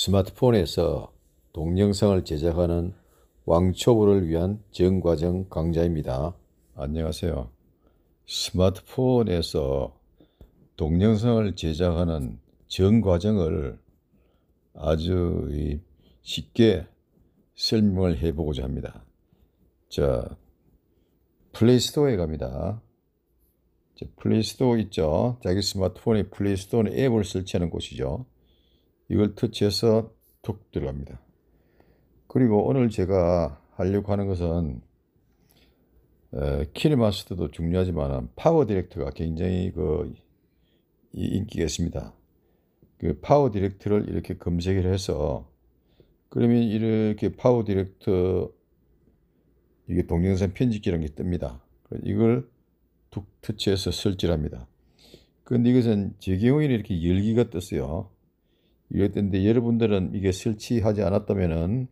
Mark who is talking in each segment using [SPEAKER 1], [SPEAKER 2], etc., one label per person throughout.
[SPEAKER 1] 스마트폰에서 동영상을 제작하는 왕초보를 위한 정과정 강좌입니다. 안녕하세요. 스마트폰에서 동영상을 제작하는 정과정을 아주 쉽게 설명을 해보고자 합니다. 자, 플레이스토어에 갑니다. 플레이스토어 있죠. 자기 스마트폰에 플레이스토어 앱을 설치하는 곳이죠. 이걸 터치해서 툭 들어갑니다. 그리고 오늘 제가 하려고 하는 것은 키리마스터도 중요하지만 파워 디렉터가 굉장히 그 인기가 있습니다. 그 파워 디렉터를 이렇게 검색을 해서 그러면 이렇게 파워 디렉터 이게 동영상 편집기라는 게 뜹니다. 이걸 툭 터치해서 설치합니다. 근데 이것은 제 경우에는 이렇게 열기가 떴어요. 이랬는데 여러분들은 이게 설치하지 않았다면은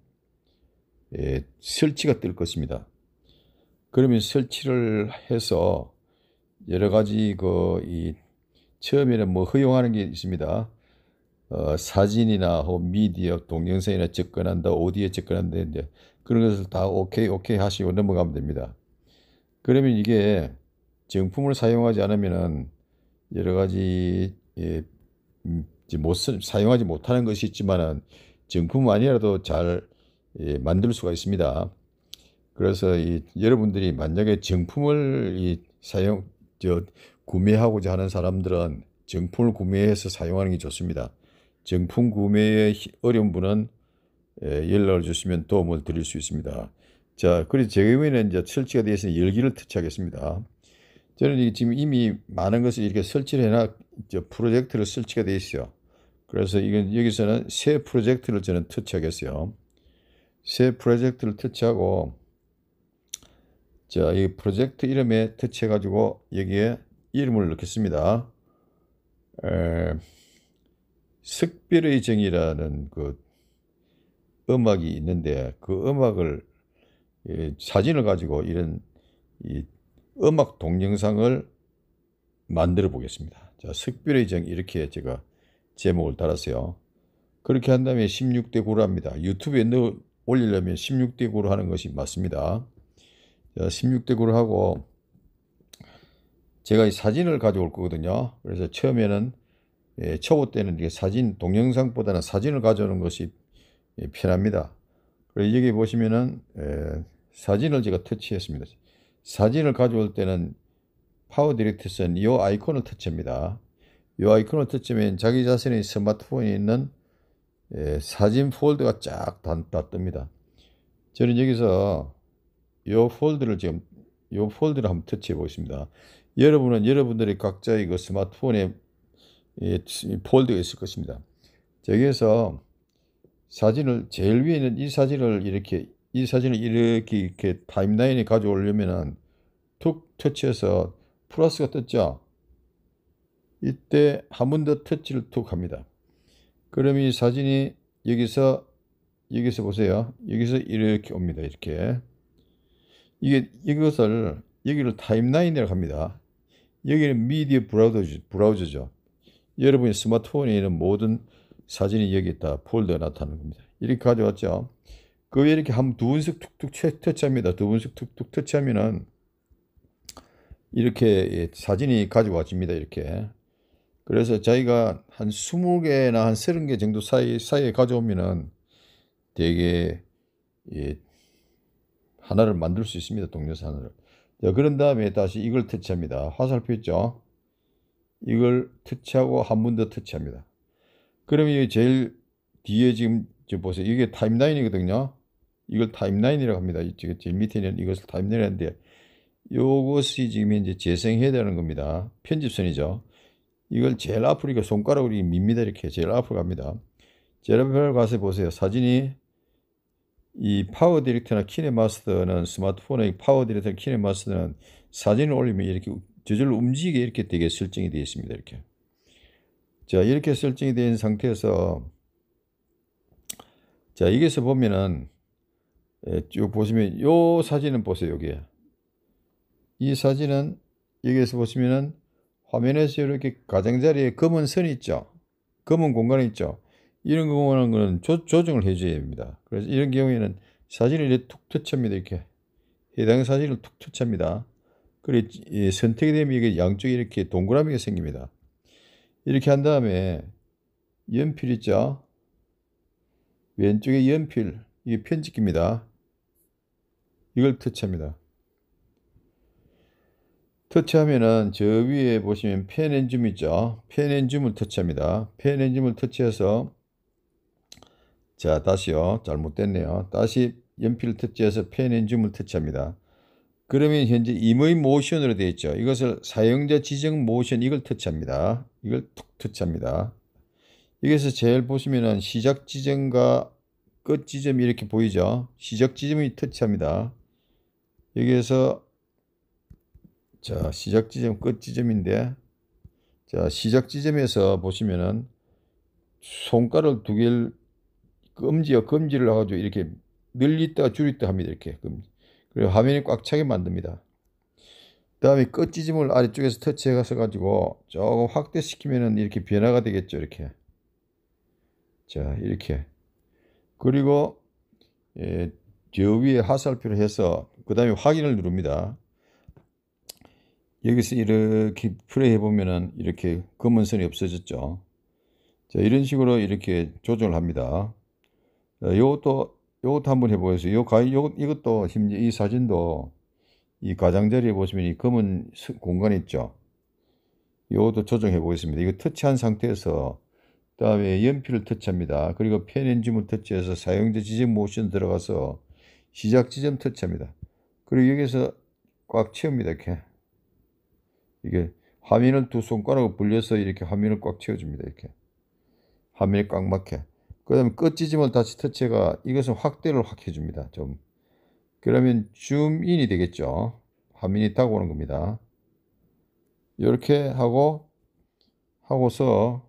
[SPEAKER 1] 예, 설치가 뜰 것입니다. 그러면 설치를 해서 여러 가지 그이 처음에는 뭐 허용하는 게 있습니다. 어, 사진이나 뭐 미디어, 동영상이나 접근한다, 오디오 접근한다, 이제 그런 것을 다 오케이, 오케이 하시고 넘어가면 됩니다. 그러면 이게 정품을 사용하지 않으면 여러 가지 예, 음, 못 쓰, 사용하지 못하는 것이 있지만은 정품 아니라도 잘 예, 만들 수가 있습니다. 그래서 이 여러분들이 만약에 정품을 이 사용 저 구매하고자 하는 사람들은 정품을 구매해서 사용하는 게 좋습니다. 정품 구매에 어려운 분은 예, 연락을 주시면 도움을 드릴 수 있습니다. 자, 그리고제 경우에는 이제 설치가 되어 있 열기를 터치하겠습니다. 저는 지금 이미 많은 것을 이렇게 설치를 해놔, 프로젝트를 설치가 되어 있어요. 그래서 이건 여기서는 새 프로젝트를 저는 터치하겠어요. 새 프로젝트를 터치하고 자, 이 프로젝트 이름에 터치해 가지고 여기에 이름을 넣겠습니다. 에, 습별의 정이라는 그 음악이 있는데 그 음악을 예, 사진을 가지고 이런 이 음악 동영상을 만들어 보겠습니다. 자, 습별의 정 이렇게 제가 제목을 달았어요. 그렇게 한 다음에 16대 9로 합니다. 유튜브에 넣 올리려면 16대 9로 하는 것이 맞습니다. 16대 9로 하고 제가 이 사진을 가져올 거거든요. 그래서 처음에는 예, 초보 때는 이게 사진 동영상보다는 사진을 가져오는 것이 예, 편합니다. 그리고 여기 보시면은 예, 사진을 제가 터치했습니다. 사진을 가져올 때는 파워 디렉트선 이 아이콘을 터치합니다. 요아이콘을 터치면 자기 자신의 스마트폰에 있는 예, 사진 폴더가 쫙 다, 다니다 저는 여기서 요 폴더를 지금 요 폴더를 한번 터치해 보겠습니다. 여러분은 여러분들이 각자의 그 스마트폰에 예, 폴더가 있을 것입니다. 저기에서 사진을 제일 위에 있는 이 사진을 이렇게 이 사진을 이렇게 이렇게 타임라인에 가져오려면은 툭 터치해서 플러스가 떴죠. 이때 한 번 더 터치를 툭 합니다. 그럼 이 사진이 여기서 여기서 보세요. 여기서 이렇게 옵니다. 이렇게 이게 이것을 여기를 타임라인이라고 합니다. 여기는 미디어 브라우저, 죠 브라우저죠. 여러분이 스마트폰에 있는 모든 사진이 여기 있다. 폴더에 나타나는 겁니다. 이렇게 가져왔죠. 그왜 이렇게 한 두번씩 툭툭 터치합니다. 두번씩 툭툭 터치하면은 이렇게 예, 사진이 가져와집니다. 이렇게 그래서 자기가 한 20개나 한 30개 정도 사이, 사이에 가져오면은 되게 예, 하나를 만들 수 있습니다. 동료사 하나를. 자, 그런 다음에 다시 이걸 터치합니다. 화살표 있죠? 이걸 터치하고 한 번 더 터치합니다. 그럼 이게 제일 뒤에 지금 저 보세요. 이게 타임라인이거든요. 이걸 타임라인이라고 합니다. 이쪽에 제일 밑에 는 이것을 타임라인인데 요것이 지금 이제 재생해야 되는 겁니다. 편집선이죠. 이걸 제일 앞으로 이거 손가락으로 밉니다 이렇게 제일 앞으로 갑니다. 제일 앞으로 가서 보세요. 사진이 이 파워 디렉터나 키네마스터는 스마트폰의 파워 디렉터 키네마스터는 사진을 올리면 이렇게 저절로 움직이게 이렇게 되게 설정이 되어 있습니다. 이렇게. 자, 이렇게 설정이 된 상태에서 자, 여기서 보면은 예, 쭉 보시면 요 사진은 보세요, 여기에. 이 사진은 여기에서 보시면은 화면에서 이렇게 가장자리에 검은 선이 있죠. 검은 공간이 있죠. 이런 경우는 조, 조정을 해줘야 됩니다. 그래서 이런 경우에는 사진을 이렇게 툭터치니다 이렇게 해당 사진을 툭터치니다 그리고 선택이 되면 이게 양쪽에 이렇게 동그라미가 생깁니다. 이렇게 한 다음에 연필 있죠? 왼쪽에 연필, 이게 편집기입니다. 이걸 터치합니다. 터치하면은 저 위에 보시면 펜엔줌 있죠. 펜엔줌을 터치합니다. 펜엔줌을 터치해서 자 다시요 잘못됐네요. 다시 연필을 터치해서 펜엔줌을 터치합니다. 그러면 현재 임의 모션으로 되어 있죠. 이것을 사용자 지정 모션 이걸 터치합니다. 이걸 툭 터치합니다. 여기서 제일 보시면은 시작 지점과 끝 지점이 이렇게 보이죠. 시작 지점이 터치합니다. 여기에서 자, 시작 지점, 끝 지점인데, 자, 시작 지점에서 보시면은 손가락 두 개를 검지어 검지를 해가지고 이렇게 늘리다 가 줄이다 합니다. 이렇게. 그리고 화면이 꽉 차게 만듭니다. 그 다음에 끝 지점을 아래쪽에서 터치해 가서 가지고 조금 확대시키면은 이렇게 변화가 되겠죠. 이렇게. 자, 이렇게. 그리고, 예, 저 위에 하살표를 해서 그 다음에 확인을 누릅니다. 여기서 이렇게 플레이 해보면은 이렇게 검은 선이 없어졌죠. 자, 이런 식으로 이렇게 조정을 합니다. 어, 요것도, 요것도 한번 해보겠습니다. 요, 요, 이것도 심지어 이 사진도 이 가장자리에 보시면 이 검은 공간 있죠. 요것도 조정해 보겠습니다. 이거 터치한 상태에서 그 다음에 연필을 터치합니다. 그리고 펜엔지을 터치해서 사용자 지점 모션 들어가서 시작 지점 터치합니다. 그리고 여기서 꽉 채웁니다. 이렇게. 이게 하면을두 손가락으로 불려서 이렇게 하면을꽉 채워줍니다. 이렇게 화면이 꽉 막혀. 그 다음에 끝지점을 다시 터치가 이것은 확대를 확 해줍니다. 좀 그러면 줌인이 되겠죠. 화면이 딱 오는 겁니다. 이렇게 하고 하고서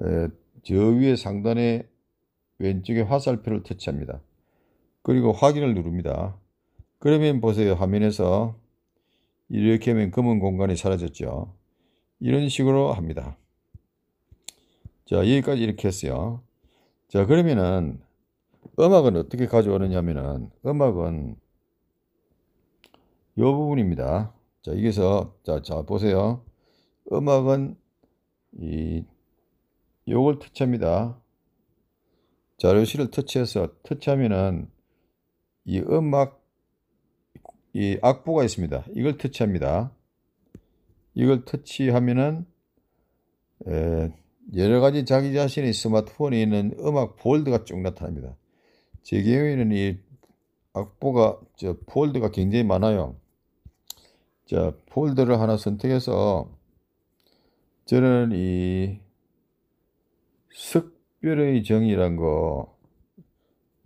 [SPEAKER 1] 에, 저 위에 상단에 왼쪽에 화살표를 터치합니다. 그리고 확인을 누릅니다. 그러면 보세요. 화면에서 이렇게 하면 검은 공간이 사라졌죠. 이런 식으로 합니다. 자, 여기까지 이렇게 했어요. 자, 그러면은 음악은 어떻게 가져오느냐 하면은 음악은 이 부분입니다. 자, 여기서 자, 자 보세요. 음악은 이 요걸 터치합니다. 자료실을 터치해서 터치하면은 이 음악 이 악보가 있습니다. 이걸 터치합니다. 이걸 터치하면은 에, 여러 가지 자기 자신의 스마트폰에 있는 음악 폴드가 쭉 나타납니다. 제 경우에는 이 악보가 저 폴드가 굉장히 많아요. 자 폴드를 하나 선택해서 저는 이습별의 정의란 거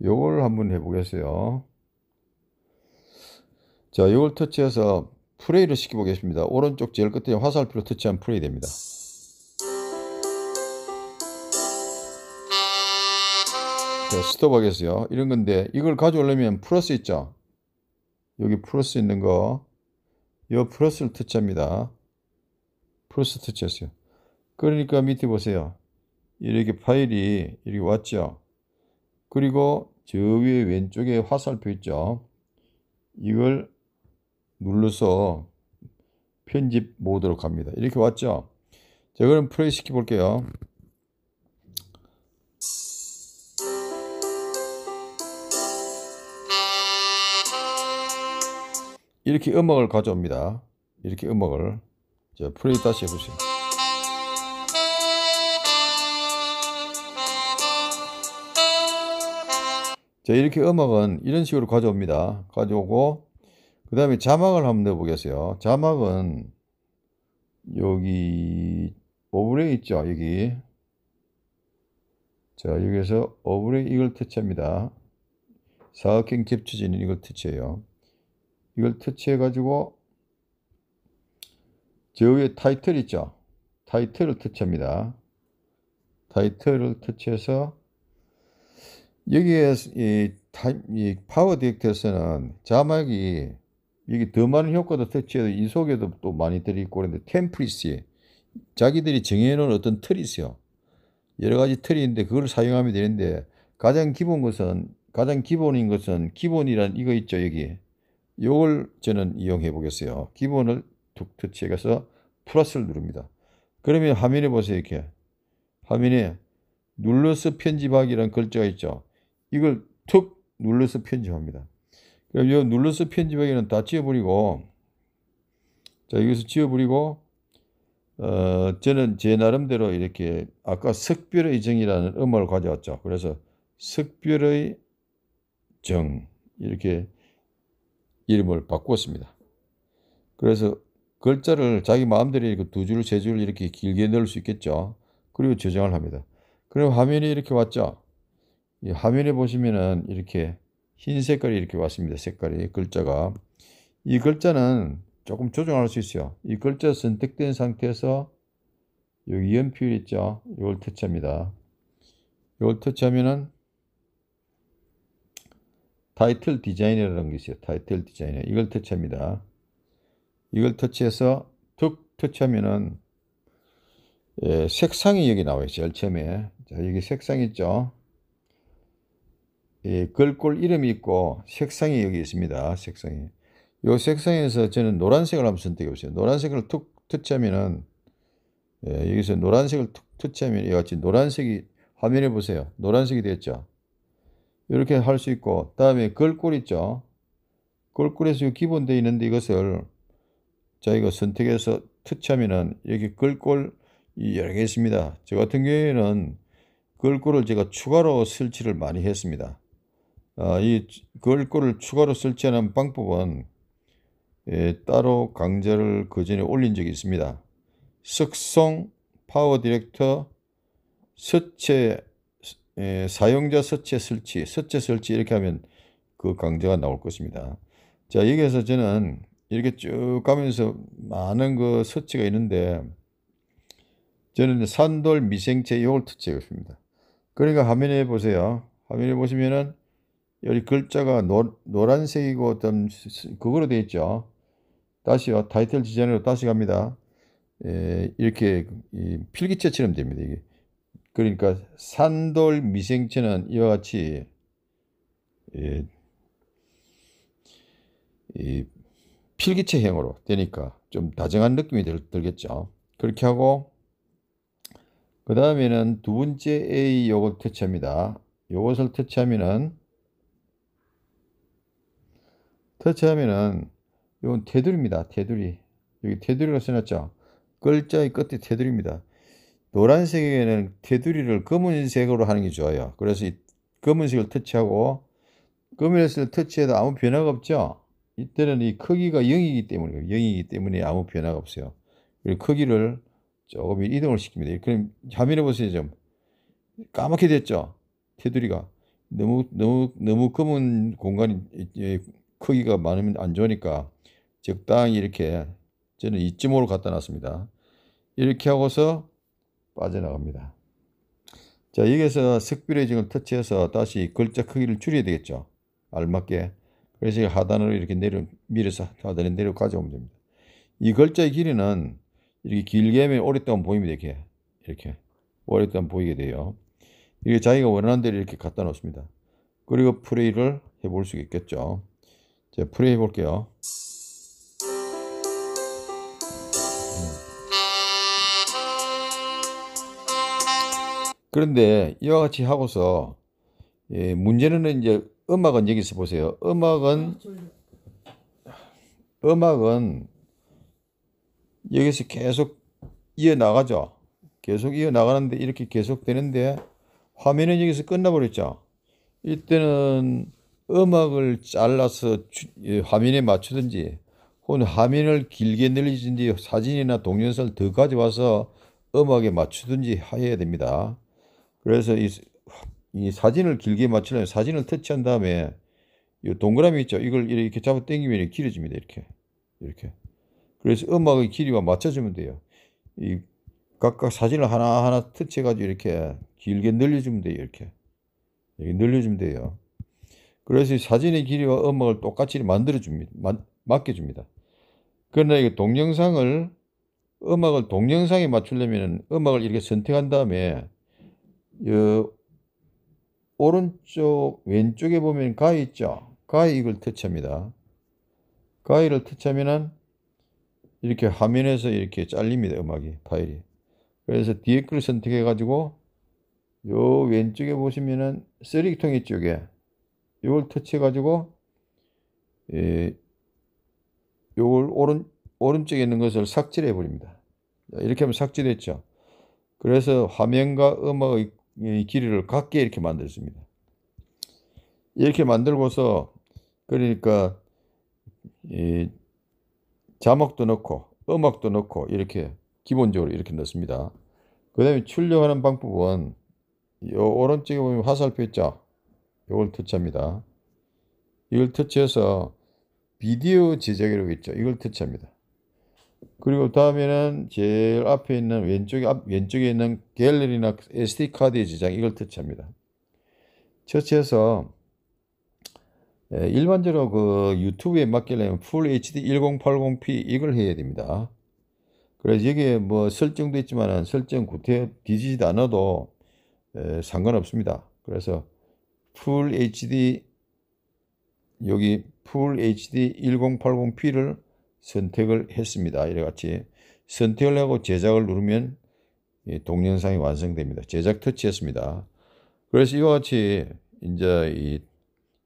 [SPEAKER 1] 요걸 한번 해보겠어요. 자, 이걸 터치해서 프레이를 시켜보겠습니다. 오른쪽 제일 끝에 화살표로 터치한 프레이 됩니다. 자, 스톱 하겠어요. 이런 건데 이걸 가져오려면 플러스 있죠? 여기 플러스 있는 거, 이 플러스를 터치합니다. 플러스 터치했어요. 그러니까 밑에 보세요. 이렇게 파일이 이렇게 왔죠? 그리고 저 위에 왼쪽에 화살표 있죠? 이걸 눌러서 편집 모드로 갑니다. 이렇게 왔죠? 자, 그럼 플레이 시켜 볼게요. 이렇게 음악을 가져옵니다. 이렇게 음악을. 자, 플레이 다시 해보세요. 자, 이렇게 음악은 이런 식으로 가져옵니다. 가져오고, 그 다음에 자막을 한번 넣보겠어요 자막은 여기 오브레 있죠. 여기. 자, 여기에서 오브레 이걸 터치합니다. 사각형 겹쳐지는 이걸 터치해요. 이걸 터치해가지고 저 위에 타이틀 있죠. 타이틀을 터치합니다. 타이틀을 터치해서 여기에 이, 타이 파워 디렉터에서는 자막이 여기 더 많은 효과도 터치해도이 속에도 또 많이 들어있고 그런데 템플릿이 자기들이 정해놓은 어떤 틀이 있어요. 여러 가지 틀이 있는데 그걸 사용하면 되는데 가장 기본 것은 가장 기본인 것은 기본이란 이거 있죠 여기 이걸 저는 이용해 보겠어요. 기본을 툭 터치해 가서 플러스를 누릅니다. 그러면 화면에 보세요 이렇게 화면에 눌러서 편집하기란 글자가 있죠. 이걸 툭 눌러서 편집합니다. 그럼 이 눌러서 편집하기는 다 지워버리고 자 여기서 지워버리고 어 저는 제 나름대로 이렇게 아까 석별의 정이라는 음을 가져왔죠. 그래서 석별의 정 이렇게 이름을 바꾸었습니다. 그래서 글자를 자기 마음대로 이렇게 두 줄, 세 줄 이렇게 길게 넣을 수 있겠죠. 그리고 저장을 합니다. 그럼 화면이 이렇게 왔죠. 이 화면에 보시면은 이렇게 흰 색깔이 이렇게 왔습니다. 색깔이 글자가 이 글자는 조금 조정할 수 있어요. 이 글자 선택된 상태에서 여기 연필 있죠? 이걸 터치합니다. 이걸 터치하면은 타이틀 디자인이라는 게 있어요. 타이틀 디자인. 이걸 터치합니다. 이걸 터치해서 툭 터치하면은 예, 색상이 여기 나와 있어요. 제일 처음에. 자, 여기 색상 있죠? 예, 글꼴 이름이 있고 색상이 여기 있습니다. 색상이. 이 색상에서 저는 노란색을 한번 선택해 보세요. 노란색을 툭 터치하면은 예, 여기서 노란색을 툭 터치하면 이 같이 노란색이 화면에 보세요. 노란색이 되었죠. 이렇게 할 수 있고 다음에 글꼴 있죠. 글꼴에서 기본 되어 있는데 이것을 자 이거 선택해서 터치하면은 여기 글꼴 여러 개 있습니다. 저 같은 경우에는 글꼴을 제가 추가로 설치를 많이 했습니다. 어, 이걸거을 추가로 설치하는 방법은 예, 따로 강좌를 그 전에 올린 적이 있습니다. 석성 파워 디렉터 서체 예, 사용자 서체 설치, 서체 설치 이렇게 하면 그 강좌가 나올 것입니다. 자, 여기에서 저는 이렇게 쭉 가면서 많은 그 서치가 있는데 저는 산돌 미생체 이걸 터치하겠습니다. 그러니까 화면에 보세요. 화면에 보시면은 여기 글자가 노, 노란색이고 어떤 그거로 되어 있죠. 다시요. 타이틀 지전으로 다시 갑니다. 에, 예, 이렇게 필기체처럼 됩니다. 이게. 그러니까 산돌 미생체는 이와 같이 예, 이 필기체형으로 되니까 좀 다정한 느낌이 들, 겠죠 그렇게 하고 그 다음에는 두 번째 A 요걸 퇴치합니다. 요것을 퇴치하면은 터치 하면은 이건 테두리입니다. 테두리. 여기 테두리로 써놨죠. 글자의 끝에 테두리입니다. 노란색에는 테두리를 검은색으로 하는 게 좋아요. 그래서 이 검은색을 터치하고 검은색을 터치해도 아무 변화가 없죠. 이때는 이 크기가 0이기 때문에 0이기 때문에 아무 변화가 없어요. 그리고 크기를 조금 이동을 시킵니다. 그럼 화면에 보세요. 좀 까맣게 됐죠. 테두리가 너무 너무 너무 검은 공간이 크기가 많으면 안 좋으니까 적당히 이렇게 저는 이쯤으로 갖다 놨습니다. 이렇게 하고서 빠져나갑니다. 자, 여기서 에 색비를 지금 터치해서 다시 글자 크기를 줄여야 되겠죠. 알맞게. 그래서 하단으로 이렇게 내려, 밀어서 하단에 내려 가져오면 됩니다. 이 글자의 길이는 이렇게 길게 하면 오랫동안 보입니다. 이렇게. 이렇게. 오랫동안 보이게 돼요. 이게 자기가 원하는 대로 이렇게 갖다 놓습니다. 그리고 프레이를 해 볼 수 있겠죠. 이제 프레이 볼게요. 그런데 이와 같이 하고서 예, 문제는 이제 음악은 여기서 보세요. 음악은 음악은 여기서 계속 이어 나가죠. 계속 이어 나가는데 이렇게 계속 되는데 화면은 여기서 끝나버렸죠. 이때는 음악을 잘라서 주, 화면에 맞추든지 혹은 화면을 길게 늘리든지 사진이나 동영상을 더 가져와서 음악에 맞추든지 해야 됩니다. 그래서 이, 이 사진을 길게 맞추려면 사진을 터치한 다음에 이 동그라미 있죠? 이걸 이렇게 잡아 당기면 길어집니다. 이렇게. 이렇게. 그래서 음악의 길이와 맞춰주면 돼요. 이 각각 사진을 하나하나 터치해가지고 이렇게 길게 늘려주면 돼요. 이렇게. 이렇게 늘려주면 돼요. 그래서 사진의 길이와 음악을 똑같이 만들어줍니다. 맡겨줍니다. 그러나 이 동영상을 음악을 동영상에 맞추려면 음악을 이렇게 선택한 다음에 어, 오른쪽 왼쪽에 보면 가위 있죠. 가위 이걸 터치합니다. 가위를 터치하면은 이렇게 화면에서 이렇게 잘립니다. 음악이 파일이. 그래서 뒤에 걸 선택해 가지고 요 왼쪽에 보시면은 쓰레기통 이쪽에 이걸 터치해가지고 예, 이걸 오른, 오른쪽에 있는 것을 삭제해 버립니다. 이렇게 하면 삭제됐죠. 그래서 화면과 음악의 길이를 같게 이렇게 만들습니다. 이렇게 만들고서 그러니까 이 자막도 넣고 음악도 넣고 이렇게 기본적으로 이렇게 넣습니다. 그 다음에 출력하는 방법은 이 오른쪽에 보면 화살표 있죠. 이걸 터치합니다. 이걸 터치해서 비디오 제작이라고 있죠. 이걸 터치합니다. 그리고 다음에는 제일 앞에 있는 왼쪽에 앞 왼쪽에 있는 갤러리나 SD 카드의 제작 이걸 터치합니다. 터치해서 예, 일반적으로 그 유튜브에 맡기려면 Full HD 1080p 이걸 해야 됩니다. 그래서 여기에 뭐 설정도 있지만 설정 구태 뒤지지도 않아도 예, 상관없습니다. 그래서 풀 HD 여기 풀 HD 1080p를 선택을 했습니다. 이래같이 선택을 하고 제작을 누르면 동영상이 완성됩니다. 제작 터치했습니다. 그래서 이와 같이 이제 이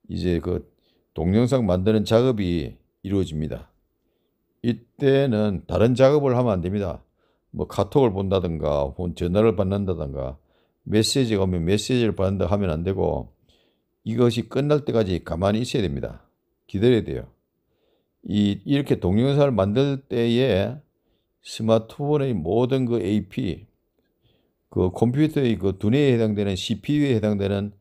[SPEAKER 1] 이제 그 동영상 만드는 작업이 이루어집니다. 이때는 다른 작업을 하면 안 됩니다. 뭐 카톡을 본다든가 전화를 받는다든가 메시지가 오면 메시지를 받는다 하면 안 되고 이것이 끝날 때까지 가만히 있어야 됩니다. 기다려야 돼요. 이, 이렇게 동영상을 만들 때에 스마트폰의 모든 그 AP, 그 컴퓨터의 그 두뇌에 해당되는 CPU에 해당되는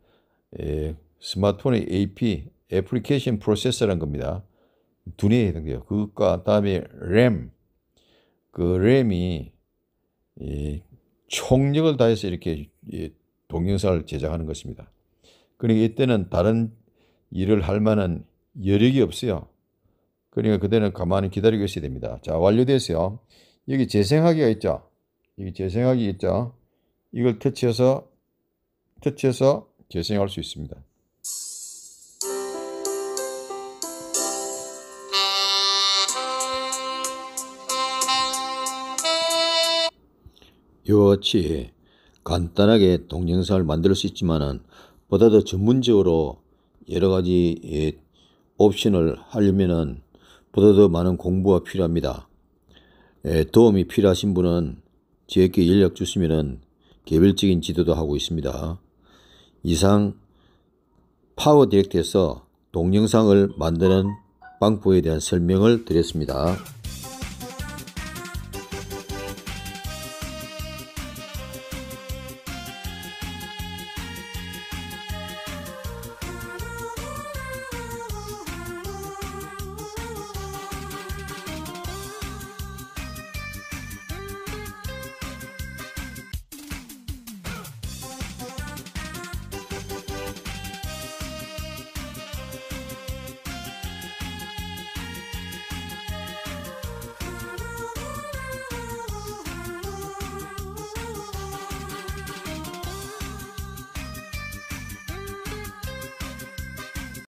[SPEAKER 1] 에, 예, 스마트폰의 AP, 애플리케이션 프로세서라는 겁니다. 두뇌에 해당돼요. 그것과 다음에 r 그 r 이이 총력을 다해서 이렇게 이 동영상을 제작하는 것입니다. 그러니까 이때는 다른 일을 할 만한 여력이 없어요. 그러니까 그대는 가만히 기다리고 있어야 됩니다. 자, 완료됐어요. 여기 재생하기가 있죠. 여기 재생하기 있죠. 이걸 터치해서 터치해서 재생할 수 있습니다. 이와 간단하게 동영상을 만들 수 있지만은 보다 더 전문적으로 여러 가지 예, 옵션을 하려면은 보다 더 많은 공부가 필요합니다. 예, 도움이 필요하신 분은 저에게 연락 주시면은 개별적인 지도도 하고 있습니다. 이상 파워 디렉트에서 동영상을 만드는 방법에 대한 설명을 드렸습니다.